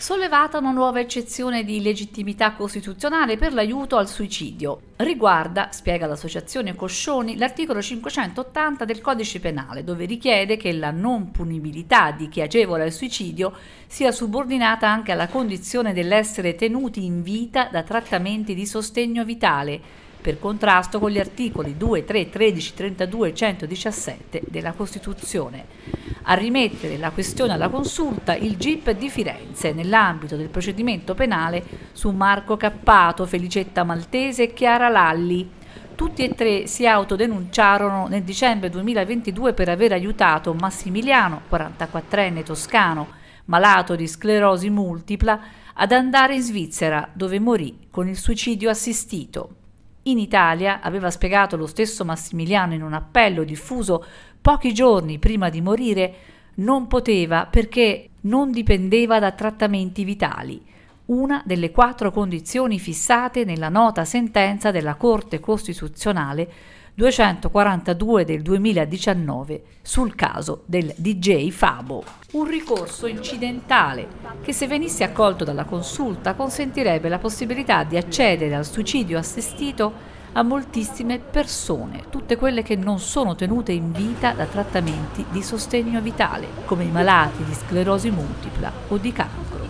sollevata una nuova eccezione di legittimità costituzionale per l'aiuto al suicidio. Riguarda, spiega l'associazione Coscioni, l'articolo 580 del codice penale, dove richiede che la non punibilità di chi agevola il suicidio sia subordinata anche alla condizione dell'essere tenuti in vita da trattamenti di sostegno vitale per contrasto con gli articoli 2, 3, 13, 32 e 117 della Costituzione. A rimettere la questione alla consulta il GIP di Firenze nell'ambito del procedimento penale su Marco Cappato, Felicetta Maltese e Chiara Lalli. Tutti e tre si autodenunciarono nel dicembre 2022 per aver aiutato Massimiliano, 44enne toscano, malato di sclerosi multipla, ad andare in Svizzera, dove morì con il suicidio assistito. In Italia, aveva spiegato lo stesso Massimiliano in un appello diffuso pochi giorni prima di morire, non poteva perché non dipendeva da trattamenti vitali, una delle quattro condizioni fissate nella nota sentenza della Corte Costituzionale 242 del 2019 sul caso del DJ Fabo. Un ricorso incidentale che se venisse accolto dalla consulta consentirebbe la possibilità di accedere al suicidio assistito a moltissime persone, tutte quelle che non sono tenute in vita da trattamenti di sostegno vitale, come i malati di sclerosi multipla o di cancro.